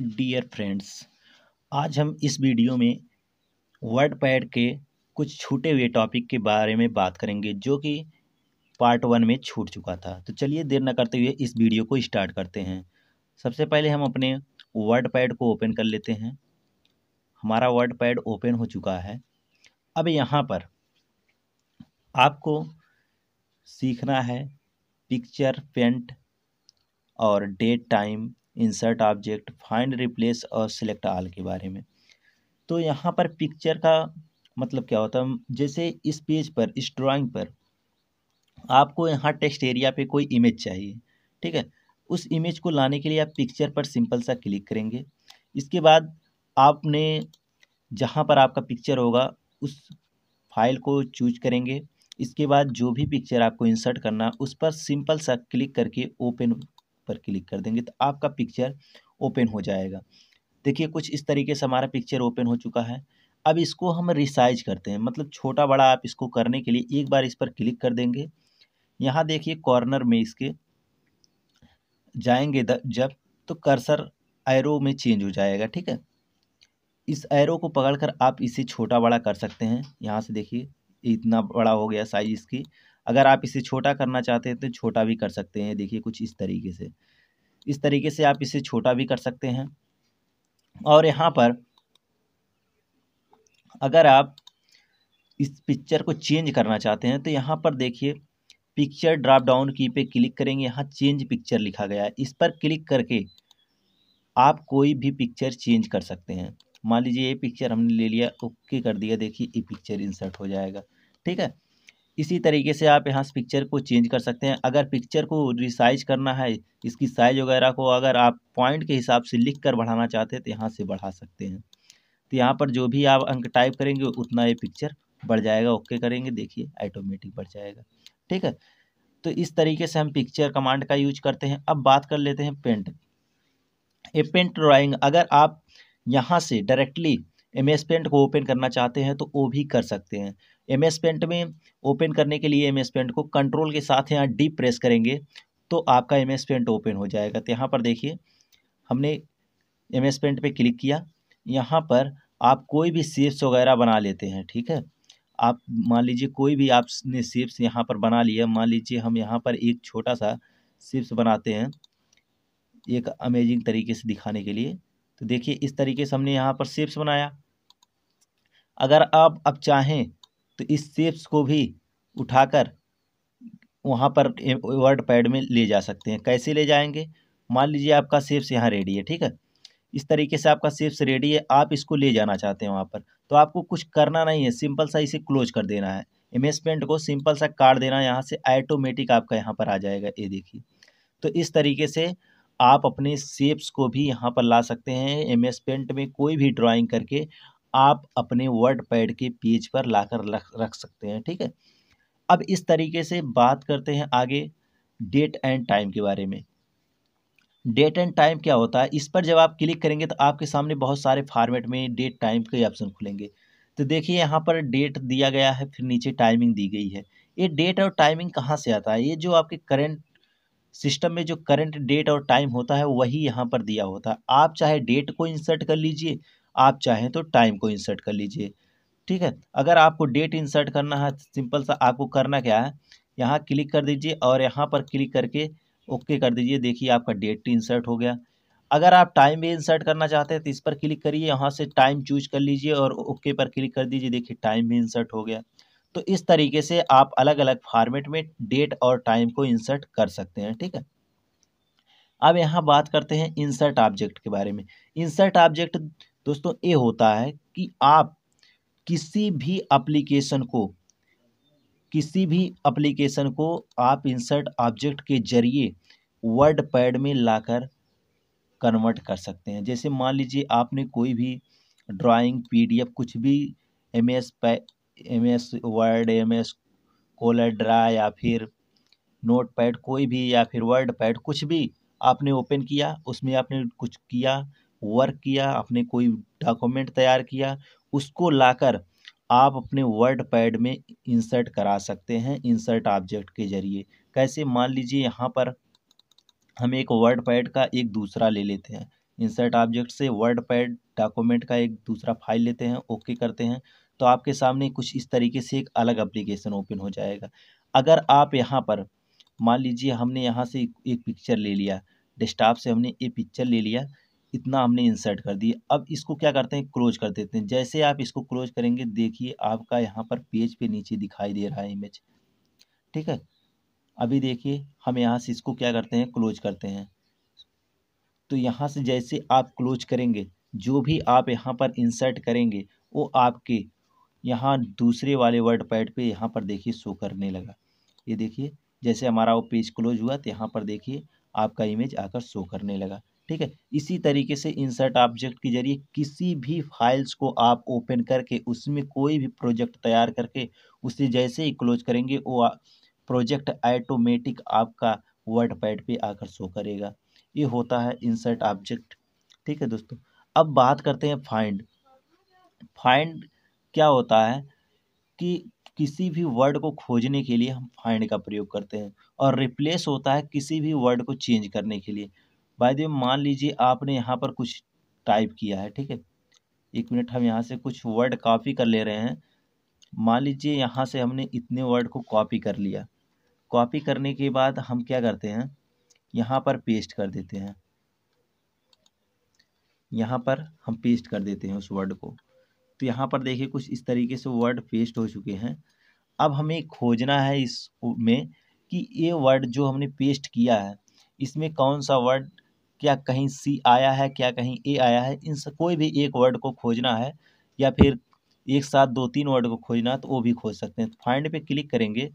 dear friends आज हम इस वीडियो में वर्ड पैड के कुछ छूटे हुए टॉपिक के बारे में बात करेंगे जो कि पार्ट वन में छूट चुका था तो चलिए देर न करते हुए इस वीडियो को स्टार्ट करते हैं सबसे पहले हम अपने वर्ड पैड को ओपन कर लेते हैं हमारा वर्ड पैड ओपन हो चुका है अब यहाँ पर आपको सीखना है पिक्चर पेंट और date time insert object find replace और सिलेक्ट आल के बारे में तो यहाँ पर पिक्चर का मतलब क्या होता है जैसे इस पेज पर इस ड्राइंग पर आपको यहाँ टेक्स्ट एरिया पे कोई इमेज चाहिए ठीक है उस इमेज को लाने के लिए आप पिक्चर पर सिंपल सा क्लिक करेंगे इसके बाद आपने जहाँ पर आपका पिक्चर होगा उस फाइल को चूज करेंगे इसके बाद जो भी पिक्चर आपको इंसर्ट करना उस पर सिंपल सा क्लिक करके ओपन पर क्लिक कर देंगे तो आपका पिक्चर ओपन हो जाएगा देखिए कुछ इस तरीके से हमारा पिक्चर ओपन हो चुका है अब इसको हम रिसाइज करते हैं मतलब छोटा बड़ा आप इसको करने के लिए एक बार इस पर क्लिक कर देंगे यहाँ देखिए कॉर्नर में इसके जाएंगे जब तो कर्सर एरो में चेंज हो जाएगा ठीक है इस एरो को पकड़कर आप इसे छोटा बड़ा कर सकते हैं यहाँ से देखिए इतना बड़ा हो गया साइज इसकी अगर आप इसे छोटा करना चाहते हैं तो छोटा भी कर सकते हैं देखिए कुछ इस तरीके से इस तरीके से आप इसे छोटा भी कर सकते हैं और यहाँ पर अगर आप इस पिक्चर को चेंज करना चाहते हैं तो यहाँ पर देखिए पिक्चर ड्रॉप डाउन की पे क्लिक करेंगे यहाँ चेंज पिक्चर लिखा गया है इस पर क्लिक करके आप कोई भी पिक्चर चेंज कर सकते हैं मान लीजिए ये पिक्चर हमने ले लिया ओके कर दिया देखिए ये पिक्चर इंसर्ट हो जाएगा ठीक है इसी तरीके से आप यहाँ से पिक्चर को चेंज कर सकते हैं अगर पिक्चर को रिसाइज करना है इसकी साइज वगैरह को अगर आप पॉइंट के हिसाब से लिख कर बढ़ाना चाहते हैं तो यहाँ से बढ़ा सकते हैं तो यहाँ पर जो भी आप अंक टाइप करेंगे उतना ये पिक्चर बढ़ जाएगा ओके करेंगे देखिए ऑटोमेटिक बढ़ जाएगा ठीक है तो इस तरीके से हम पिक्चर कमांड का यूज करते हैं अब बात कर लेते हैं पेंट ए पेंट ड्राइंग अगर आप यहाँ से डायरेक्टली एम एस पेंट को ओपन करना चाहते हैं तो वो भी कर सकते हैं एम एस पेंट में ओपन करने के लिए एम एस पेंट को कंट्रोल के साथ यहाँ डीप प्रेस करेंगे तो आपका एम एस पेंट ओपन हो जाएगा तो यहाँ पर देखिए हमने एम एस पेंट पर क्लिक किया यहाँ पर आप कोई भी सेप्स वगैरह बना लेते हैं ठीक है आप मान लीजिए कोई भी आपने सेप्स यहाँ पर बना लिया मान लीजिए हम यहाँ पर एक छोटा सा सेप्स बनाते हैं एक अमेजिंग तरीके से दिखाने के लिए तो देखिए इस तरीके से हमने यहाँ पर सेप्स बनाया अगर आप अब चाहें तो इस सेप्स को भी उठाकर वहाँ पर वर्ड पैड में ले जा सकते हैं कैसे ले जाएंगे मान लीजिए आपका सेप्स यहाँ रेडी है ठीक है इस तरीके से आपका सेप्स रेडी है आप इसको ले जाना चाहते हैं वहाँ पर तो आपको कुछ करना नहीं है सिंपल सा इसे क्लोज कर देना है एम एस पेंट को सिंपल सा काट देना यहाँ से ऑटोमेटिक आपका यहाँ पर आ जाएगा ये देखिए तो इस तरीके से आप अपने सेप्स को भी यहाँ पर ला सकते हैं एम एस पेंट में कोई भी ड्राइंग करके आप अपने वर्ड पैड के पेज पर लाकर रख रख सकते हैं ठीक है अब इस तरीके से बात करते हैं आगे डेट एंड टाइम के बारे में डेट एंड टाइम क्या होता है इस पर जब आप क्लिक करेंगे तो आपके सामने बहुत सारे फॉर्मेट में डेट टाइम के ऑप्शन खुलेंगे तो देखिए यहाँ पर डेट दिया गया है फिर नीचे टाइमिंग दी गई है ये डेट और टाइमिंग कहाँ से आता है ये जो आपके करंट सिस्टम में जो करंट डेट और टाइम होता है वही यहाँ पर दिया होता है आप चाहे डेट को इंसर्ट कर लीजिए आप चाहें तो टाइम को इंसर्ट कर लीजिए ठीक है अगर आपको डेट इंसर्ट करना है सिंपल सा आपको करना क्या है यहाँ क्लिक कर दीजिए और यहाँ पर क्लिक करके ओके कर दीजिए देखिए आपका डेट इंसर्ट हो गया अगर आप टाइम भी इंसर्ट करना चाहते हैं तो इस पर क्लिक करिए यहाँ से टाइम चूज कर लीजिए और ओके पर क्लिक कर दीजिए देखिए टाइम भी इंसर्ट हो गया तो इस तरीके से आप अलग अलग फॉर्मेट में डेट और टाइम को इंसर्ट कर सकते हैं ठीक है अब यहाँ बात करते हैं इंसर्ट ऑब्जेक्ट के बारे में इंसर्ट ऑब्जेक्ट दोस्तों ये होता है कि आप किसी भी एप्लीकेशन को किसी भी एप्लीकेशन को आप इंसर्ट ऑब्जेक्ट के जरिए वर्ड पैड में लाकर कन्वर्ट कर सकते हैं जैसे मान लीजिए आपने कोई भी ड्राइंग पीडीएफ कुछ भी M S M S word M S CorelDraw या फिर नोट पैड कोई भी या फिर वर्ड पैड कुछ भी आपने ओपन किया उसमें आपने कुछ किया वर्क किया आपने कोई डॉक्यूमेंट तैयार किया उसको लाकर आप अपने वर्ड पैड में इंसर्ट करा सकते हैं इंसर्ट ऑब्जेक्ट के ज़रिए कैसे मान लीजिए यहाँ पर हम एक वर्ड पैड का एक दूसरा ले लेते हैं इंसर्ट ऑब्जेक्ट से वर्ड पैड डॉक्यूमेंट का एक दूसरा फाइल लेते हैं ओके करते हैं तो आपके सामने कुछ इस तरीके से एक अलग अप्लीकेशन ओपन हो जाएगा अगर आप यहाँ पर मान लीजिए हमने यहाँ से एक पिक्चर ले लिया डेस्कटॉप से हमने ये पिक्चर ले लिया इतना हमने इंसर्ट कर दिया अब इसको क्या करते हैं क्लोज कर देते हैं जैसे आप इसको क्लोज करेंगे देखिए आपका यहाँ पर पेज पे नीचे दिखाई दे रहा है इमेज ठीक है अभी देखिए हम यहाँ से इसको क्या करते हैं क्लोज करते हैं तो यहाँ से जैसे आप क्लोज करेंगे जो भी आप यहाँ पर इंसर्ट करेंगे वो आपके यहाँ दूसरे वाले वर्ड पैड पे यहाँ पर देखिए शो करने लगा ये देखिए जैसे हमारा वो पेज क्लोज हुआ तो यहाँ पर देखिए आपका इमेज आकर शो करने लगा ठीक है इसी तरीके से इंसर्ट ऑब्जेक्ट के जरिए किसी भी फाइल्स को आप ओपन करके उसमें कोई भी प्रोजेक्ट तैयार करके उसे जैसे ही क्लोज करेंगे वो प्रोजेक्ट ऑटोमेटिक आपका वर्ड पैड पर आकर शो करेगा ये होता है इंसर्ट ऑब्जेक्ट ठीक है दोस्तों अब बात करते हैं फाइंड फाइंड क्या होता है कि किसी भी वर्ड को खोजने के लिए हम फाइंड का प्रयोग करते हैं और रिप्लेस होता है किसी भी वर्ड को चेंज करने के लिए बाय द मान लीजिए आपने यहाँ पर कुछ टाइप किया है ठीक है एक मिनट हम यहाँ से कुछ वर्ड कॉपी कर ले रहे हैं मान लीजिए यहाँ से हमने इतने वर्ड को कॉपी कर लिया कॉपी करने के बाद हम क्या करते हैं यहाँ पर पेस्ट कर देते हैं यहाँ पर हम पेस्ट कर देते हैं उस वर्ड को तो यहाँ पर देखिए कुछ इस तरीके से वर्ड पेस्ट हो चुके हैं अब हमें खोजना है इस में कि ये वर्ड जो हमने पेस्ट किया है इसमें कौन सा वर्ड क्या कहीं सी आया है क्या कहीं ए आया है इन सब कोई भी एक वर्ड को खोजना है या फिर एक साथ दो तीन वर्ड को खोजना है तो वो भी खोज सकते हैं तो फाइंड पे क्लिक करेंगे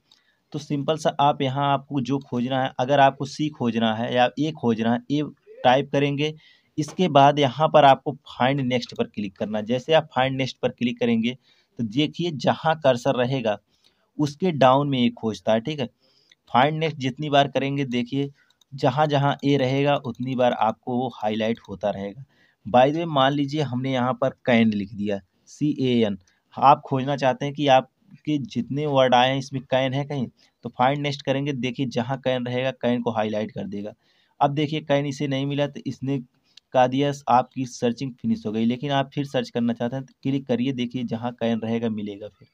तो सिंपल सा आप यहाँ आपको जो खोजना है अगर आपको सी खोजना है या ए खोजना है ए टाइप करेंगे इसके बाद यहाँ पर आपको फाइंड नेक्स्ट पर क्लिक करना जैसे आप फाइंड नेक्स्ट पर क्लिक करेंगे तो देखिए जहाँ कर्सर रहेगा उसके डाउन में ये खोजता है ठीक है फाइंड नेक्स्ट जितनी बार करेंगे देखिए जहाँ जहाँ ए रहेगा उतनी बार आपको वो हाईलाइट होता रहेगा बाय द वे मान लीजिए हमने यहाँ पर कैन लिख दिया सी ए एन आप खोजना चाहते हैं कि आपके जितने वर्ड आए हैं इसमें कैन है कहीं तो फाइंड नेक्स्ट करेंगे देखिए जहाँ कैन रहेगा कैन को हाईलाइट कर देगा अब देखिए कैन इसे नहीं मिला तो इसने का दिया आपकी सर्चिंग फिनिश हो गई लेकिन आप फिर सर्च करना चाहते हैं तो क्लिक करिए देखिए जहाँ कैन रहेगा मिलेगा फिर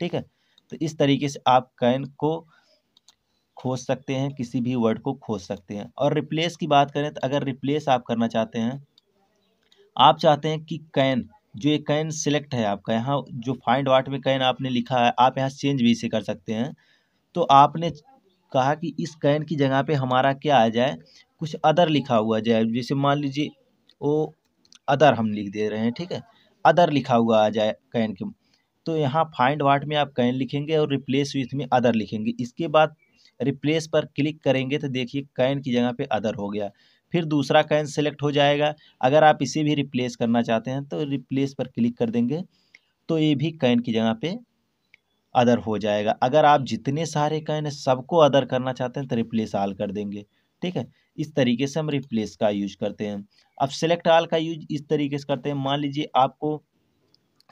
ठीक है तो इस तरीके से आप कैन को खोज सकते हैं किसी भी वर्ड को खोज सकते हैं और रिप्लेस की बात करें तो अगर रिप्लेस आप करना चाहते हैं आप चाहते हैं कि कैन जो ये कैन सिलेक्ट है आपका यहाँ जो फाइंड वाट में कैन आपने लिखा है आप यहाँ चेंज भी इसे कर सकते हैं तो आपने कहा कि इस कैन की जगह पे हमारा क्या आ जाए कुछ अदर लिखा हुआ जाए जैसे मान लीजिए वो अदर हम लिख दे रहे हैं ठीक है अदर लिखा हुआ आ जाए कैन के तो यहाँ फाइंड वाट में आप कैन लिखेंगे और रिप्लेस विथ में अदर लिखेंगे इसके बाद रिप्लेस पर क्लिक करेंगे तो देखिए कैन की जगह पे अदर हो गया फिर दूसरा कैन सेलेक्ट हो जाएगा अगर आप इसे भी रिप्लेस करना चाहते हैं तो रिप्लेस पर क्लिक कर देंगे तो ये भी कैन की जगह पे अदर हो जाएगा अगर आप जितने सारे कैन सबको अदर करना चाहते हैं तो रिप्लेस आल कर देंगे ठीक है इस तरीके से हम रिप्लेस का यूज करते हैं अब सेलेक्ट आल का यूज इस तरीके से करते हैं मान लीजिए आपको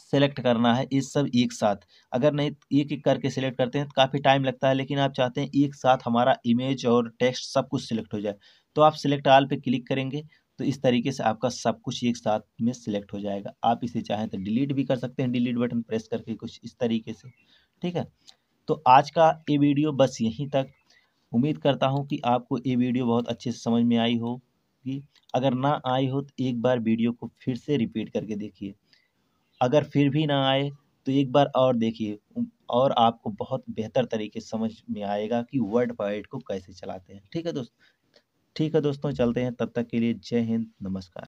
सेलेक्ट करना है इस सब एक साथ अगर नहीं एक एक करके सेलेक्ट करते हैं तो काफ़ी टाइम लगता है लेकिन आप चाहते हैं एक साथ हमारा इमेज और टेक्स्ट सब कुछ सिलेक्ट हो जाए तो आप सिलेक्ट आल पे क्लिक करेंगे तो इस तरीके से आपका सब कुछ एक साथ में सिलेक्ट हो जाएगा आप इसे चाहें तो डिलीट भी कर सकते हैं डिलीट बटन प्रेस करके कुछ इस तरीके से ठीक है तो आज का ये वीडियो बस यहीं तक उम्मीद करता हूँ कि आपको ये वीडियो बहुत अच्छे से समझ में आई होगी अगर ना आई हो तो एक बार वीडियो को फिर से रिपीट करके देखिए अगर फिर भी ना आए तो एक बार और देखिए और आपको बहुत बेहतर तरीके से समझ में आएगा कि वर्ड वाइड को कैसे चलाते हैं ठीक है दोस्त ठीक है दोस्तों चलते हैं तब तक के लिए जय हिंद नमस्कार